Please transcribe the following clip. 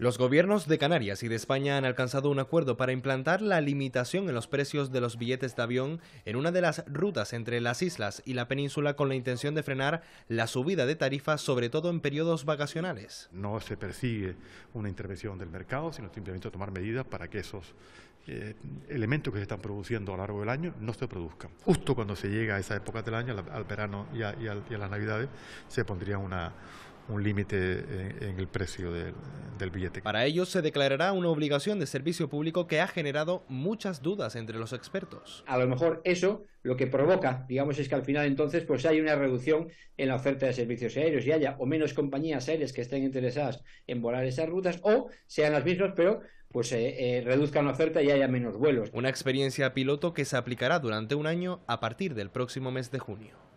Los gobiernos de Canarias y de España han alcanzado un acuerdo para implantar la limitación en los precios de los billetes de avión en una de las rutas entre las islas y la península con la intención de frenar la subida de tarifas, sobre todo en periodos vacacionales. No se persigue una intervención del mercado, sino simplemente tomar medidas para que esos eh, elementos que se están produciendo a lo largo del año no se produzcan. Justo cuando se llega a esa época del año, al, verano y a, y a las navidades, se pondría una un límite eh, en, el precio del, billete. Para ello se declarará una obligación de servicio público que ha generado muchas dudas entre los expertos. A lo mejor eso lo que provoca, digamos, es que al final entonces pues hay una reducción en la oferta de servicios aéreos y haya o menos compañías aéreas que estén interesadas en volar esas rutas o sean las mismas pero pues eh, eh, reduzcan la oferta y haya menos vuelos. Una experiencia piloto que se aplicará durante un año a partir del próximo mes de junio.